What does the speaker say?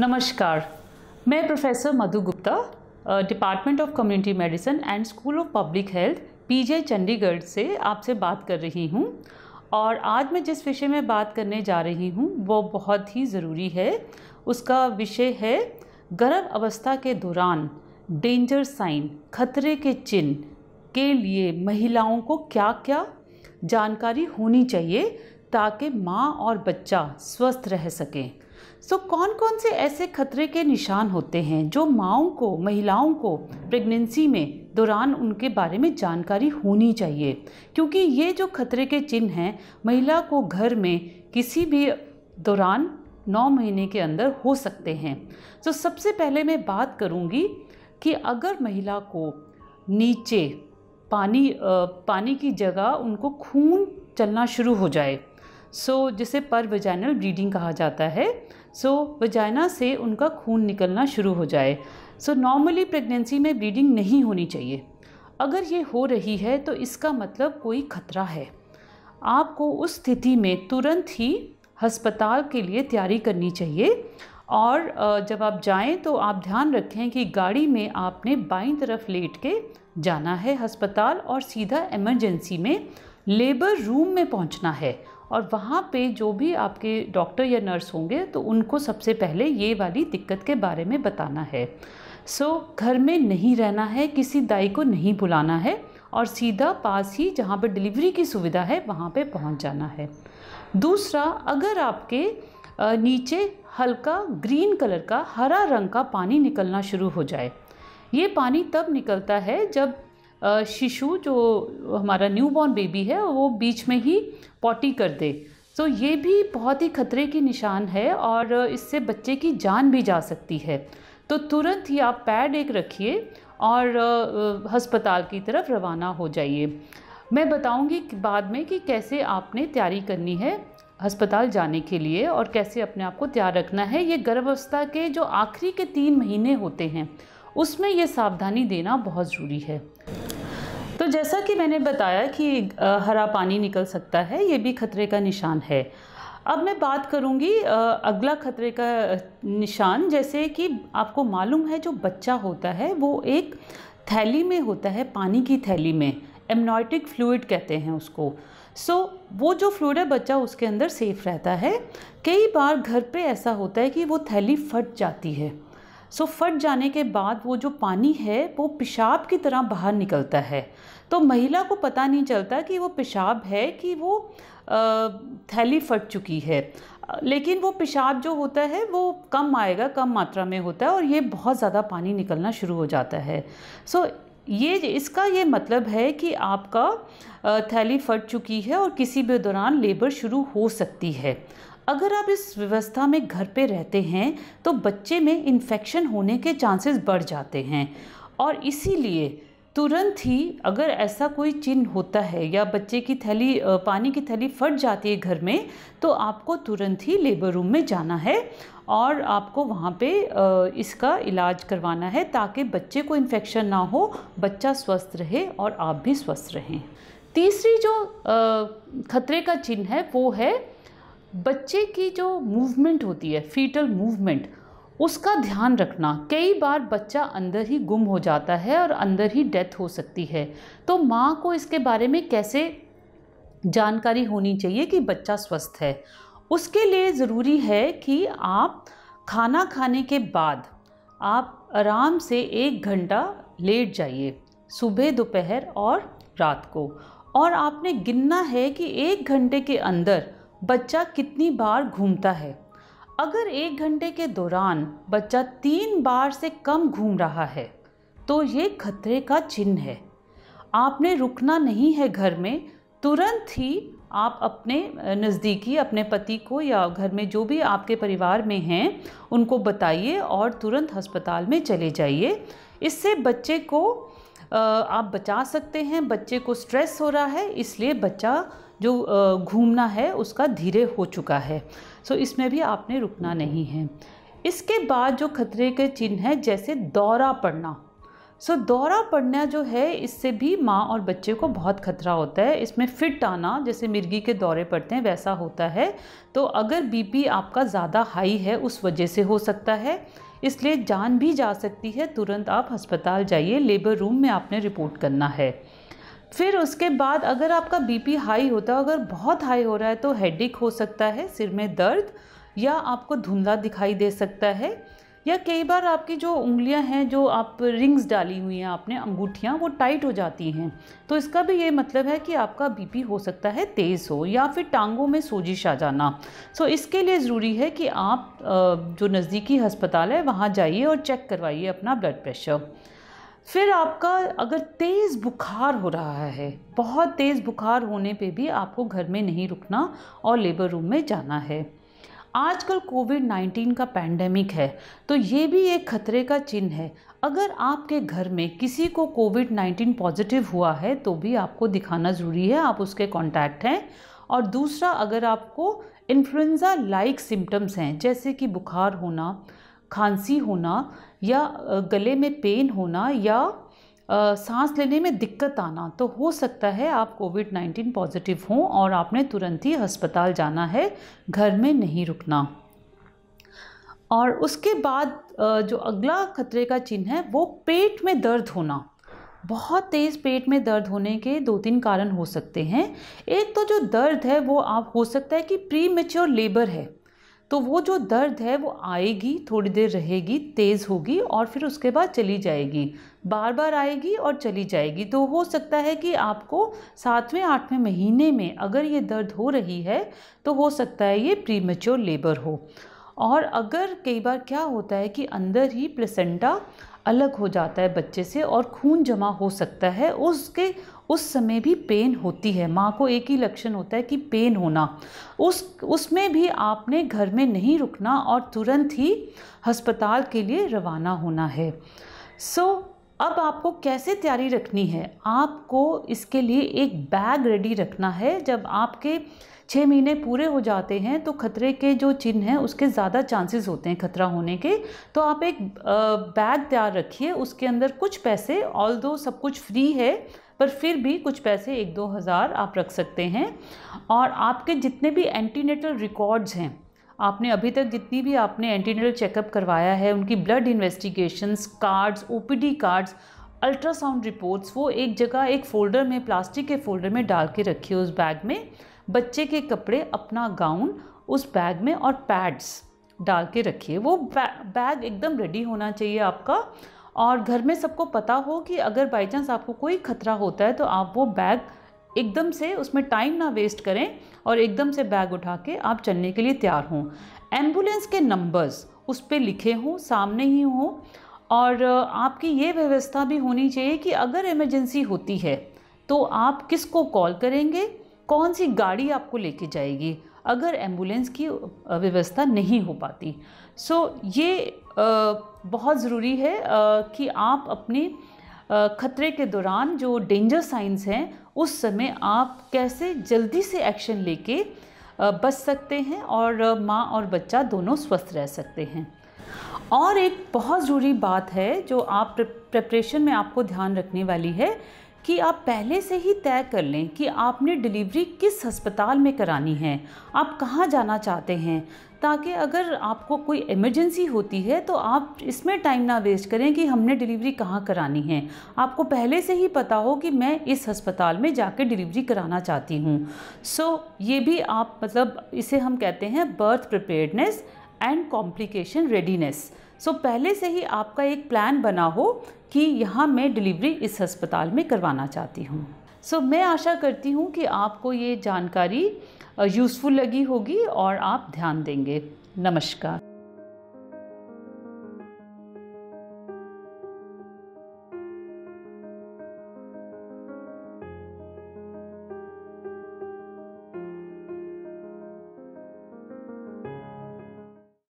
नमस्कार मैं professor Madhu Gupta department of community medicine and school of public health PJ Chandigarh से आपसे बात कर रही हूँ और आज मैं जिस विषय में बात करने जा रही हूँ वो बहुत ही ज़रूरी है उसका विषय है गर्भ अवस्था के दौरान डेंजर साइन खतरे के चिन्ह के लिए महिलाओं को क्या क्या जानकारी होनी चाहिए ताकि माँ और बच्चा स्वस्थ रह सकें सो so, कौन कौन से ऐसे खतरे के निशान होते हैं जो माओं को महिलाओं को प्रेगनेंसी में दौरान उनके बारे में जानकारी होनी चाहिए क्योंकि ये जो खतरे के चिन्ह हैं महिला को घर में किसी भी दौरान नौ महीने के अंदर हो सकते हैं तो so, सबसे पहले मैं बात करूँगी कि अगर महिला को नीचे पानी पानी की जगह उनको खून चलना शुरू हो जाए सो so, जिसे पर वजाइनल ब्लीडिंग कहा जाता है सो so, वजाइना से उनका खून निकलना शुरू हो जाए सो नॉर्मली प्रेगनेंसी में ब्लीडिंग नहीं होनी चाहिए अगर ये हो रही है तो इसका मतलब कोई खतरा है आपको उस स्थिति में तुरंत ही हस्पताल के लिए तैयारी करनी चाहिए और जब आप जाएं तो आप ध्यान रखें कि गाड़ी में आपने बाईं तरफ लेट के जाना है हस्पताल और सीधा इमरजेंसी में लेबर रूम में पहुंचना है और वहाँ पे जो भी आपके डॉक्टर या नर्स होंगे तो उनको सबसे पहले ये वाली दिक्कत के बारे में बताना है सो so, घर में नहीं रहना है किसी दाई को नहीं बुलाना है और सीधा पास ही जहाँ पर डिलीवरी की सुविधा है वहाँ पे पहुँच जाना है दूसरा अगर आपके नीचे हल्का ग्रीन कलर का हरा रंग का पानी निकलना शुरू हो जाए ये पानी तब निकलता है जब शिशु जो हमारा न्यू बॉर्न बेबी है वो बीच में ही पॉटी कर दे तो ये भी बहुत ही खतरे की निशान है और इससे बच्चे की जान भी जा सकती है तो तुरंत ही आप पैड एक रखिए और हस्पताल की तरफ रवाना हो जाइए मैं बताऊंगी बाद में कि कैसे आपने तैयारी करनी है अस्पताल जाने के लिए और कैसे अपने आप को तैयार रखना है ये गर्भावस्था के जो आखिरी के तीन महीने होते हैं उसमें ये सावधानी देना बहुत ज़रूरी है तो जैसा कि मैंने बताया कि हरा पानी निकल सकता है ये भी खतरे का निशान है अब मैं बात करूंगी अगला खतरे का निशान जैसे कि आपको मालूम है जो बच्चा होता है वो एक थैली में होता है पानी की थैली में एमनॉयटिक फ्लूड कहते हैं उसको सो so, वो जो फ्लूड है बच्चा उसके अंदर सेफ रहता है कई बार घर पे ऐसा होता है कि वो थैली फट जाती है सो फट जाने के बाद वो जो पानी है वो पेशाब की तरह बाहर निकलता है तो महिला को पता नहीं चलता कि वो पेशाब है कि वो थैली फट चुकी है लेकिन वो पेशाब जो होता है वो कम आएगा कम मात्रा में होता है और ये बहुत ज़्यादा पानी निकलना शुरू हो जाता है सो ये इसका ये मतलब है कि आपका थैली फट चुकी है और किसी भी दौरान लेबर शुरू हो सकती है अगर आप इस व्यवस्था में घर पे रहते हैं तो बच्चे में इन्फेक्शन होने के चांसेस बढ़ जाते हैं और इसीलिए तुरंत ही अगर ऐसा कोई चिन्ह होता है या बच्चे की थैली पानी की थैली फट जाती है घर में तो आपको तुरंत ही लेबर रूम में जाना है और आपको वहाँ पे इसका इलाज करवाना है ताकि बच्चे को इन्फेक्शन ना हो बच्चा स्वस्थ रहे और आप भी स्वस्थ रहें तीसरी जो ख़तरे का चिन्ह है वो है बच्चे की जो मूवमेंट होती है फीटल मूवमेंट उसका ध्यान रखना कई बार बच्चा अंदर ही गुम हो जाता है और अंदर ही डेथ हो सकती है तो माँ को इसके बारे में कैसे जानकारी होनी चाहिए कि बच्चा स्वस्थ है उसके लिए ज़रूरी है कि आप खाना खाने के बाद आप आराम से एक घंटा लेट जाइए सुबह दोपहर और रात को और आपने गिनना है कि एक घंटे के अंदर बच्चा कितनी बार घूमता है अगर एक घंटे के दौरान बच्चा तीन बार से कम घूम रहा है तो ये खतरे का चिन्ह है आपने रुकना नहीं है घर में तुरंत ही आप अपने नज़दीकी अपने पति को या घर में जो भी आपके परिवार में हैं उनको बताइए और तुरंत अस्पताल में चले जाइए इससे बच्चे को आप बचा सकते हैं बच्चे को स्ट्रेस हो रहा है इसलिए बच्चा जो घूमना है उसका धीरे हो चुका है सो इसमें भी आपने रुकना नहीं है इसके बाद जो खतरे के चिन्ह हैं जैसे दौरा पड़ना सो so, दौरा पड़ना जो है इससे भी माँ और बच्चे को बहुत खतरा होता है इसमें फिट आना जैसे मिर्गी के दौरे पड़ते हैं वैसा होता है तो अगर बीपी आपका ज़्यादा हाई है उस वजह से हो सकता है इसलिए जान भी जा सकती है तुरंत आप अस्पताल जाइए लेबर रूम में आपने रिपोर्ट करना है फिर उसके बाद अगर आपका बीपी हाई होता है अगर बहुत हाई हो रहा है तो हेडेक हो सकता है सिर में दर्द या आपको धुंधला दिखाई दे सकता है या कई बार आपकी जो उंगलियां हैं जो आप रिंग्स डाली हुई हैं आपने अंगूठियां वो टाइट हो जाती हैं तो इसका भी ये मतलब है कि आपका बीपी हो सकता है तेज़ हो या फिर टांगों में सोजिश आ जाना सो इसके लिए ज़रूरी है कि आप जो नज़दीकी अस्पताल है वहाँ जाइए और चेक करवाइए अपना ब्लड प्रेशर फिर आपका अगर तेज़ बुखार हो रहा है बहुत तेज़ बुखार होने पे भी आपको घर में नहीं रुकना और लेबर रूम में जाना है आजकल कोविड 19 का पैंडेमिक है तो ये भी एक खतरे का चिन्ह है अगर आपके घर में किसी को कोविड 19 पॉजिटिव हुआ है तो भी आपको दिखाना ज़रूरी है आप उसके कॉन्टैक्ट हैं और दूसरा अगर आपको इन्फ्लुएंज़ा लाइक सिम्टम्स हैं जैसे कि बुखार होना खांसी होना या गले में पेन होना या सांस लेने में दिक्कत आना तो हो सकता है आप कोविड 19 पॉजिटिव हों और आपने तुरंत ही अस्पताल जाना है घर में नहीं रुकना और उसके बाद जो अगला खतरे का चिन्ह है वो पेट में दर्द होना बहुत तेज़ पेट में दर्द होने के दो तीन कारण हो सकते हैं एक तो जो दर्द है वो आप हो सकता है कि प्री मेच्योर लेबर है तो वो जो दर्द है वो आएगी थोड़ी देर रहेगी तेज़ होगी और फिर उसके बाद चली जाएगी बार बार आएगी और चली जाएगी तो हो सकता है कि आपको सातवें आठवें महीने में अगर ये दर्द हो रही है तो हो सकता है ये प्री लेबर हो और अगर कई बार क्या होता है कि अंदर ही प्लेसेंटा अलग हो जाता है बच्चे से और खून जमा हो सकता है उसके उस समय भी पेन होती है माँ को एक ही लक्षण होता है कि पेन होना उस उसमें भी आपने घर में नहीं रुकना और तुरंत ही अस्पताल के लिए रवाना होना है सो so, अब आपको कैसे तैयारी रखनी है आपको इसके लिए एक बैग रेडी रखना है जब आपके छः महीने पूरे हो जाते हैं तो खतरे के जो चिन्ह हैं उसके ज़्यादा चांसेस होते हैं खतरा होने के तो आप एक बैग तैयार रखिए उसके अंदर कुछ पैसे ऑल दो सब कुछ फ्री है पर फिर भी कुछ पैसे एक दो हज़ार आप रख सकते हैं और आपके जितने भी एंटीनेटल रिकॉर्ड्स हैं आपने अभी तक जितनी भी आपने एंटीनेटल चेकअप करवाया है उनकी blood investigations cards OPD cards ultrasound reports वो एक जगह एक फ़ोल्डर में प्लास्टिक के फ़ोल्डर में डाल के रखिए उस बैग में बच्चे के कपड़े अपना गाउन उस बैग में और पैड्स डाल के रखिए वो बैग एकदम रेडी होना चाहिए आपका और घर में सबको पता हो कि अगर बाई चांस आपको कोई खतरा होता है तो आप वो बैग एकदम से उसमें टाइम ना वेस्ट करें और एकदम से बैग उठा के आप चलने के लिए तैयार हों एम्बुलेंस के नंबर्स उस पर लिखे हों सामने ही हों और आपकी ये व्यवस्था भी होनी चाहिए कि अगर इमरजेंसी होती है तो आप किसको कॉल करेंगे कौन सी गाड़ी आपको लेके जाएगी अगर एम्बुलेंस की व्यवस्था नहीं हो पाती सो so, ये आ, बहुत ज़रूरी है आ, कि आप अपनी खतरे के दौरान जो डेंजर साइंस हैं उस समय आप कैसे जल्दी से एक्शन लेके बच सकते हैं और माँ और बच्चा दोनों स्वस्थ रह सकते हैं और एक बहुत ज़रूरी बात है जो आप प्रेपरेशन में आपको ध्यान रखने वाली है कि आप पहले से ही तय कर लें कि आपने डिलीवरी किस अस्पताल में करानी है आप कहाँ जाना चाहते हैं ताकि अगर आपको कोई इमरजेंसी होती है तो आप इसमें टाइम ना वेस्ट करें कि हमने डिलीवरी कहाँ करानी है आपको पहले से ही पता हो कि मैं इस अस्पताल में जाके डिलीवरी कराना चाहती हूँ सो so, ये भी आप मतलब इसे हम कहते हैं birth preparedness and complication readiness so पहले से ही आपका एक प्लान बना हो कि यहाँ मैं डिलीवरी इस अस्पताल में करवाना चाहती हूँ सो so, मैं आशा करती हूँ कि आपको ये जानकारी यूज़फुल लगी होगी और आप ध्यान देंगे नमस्कार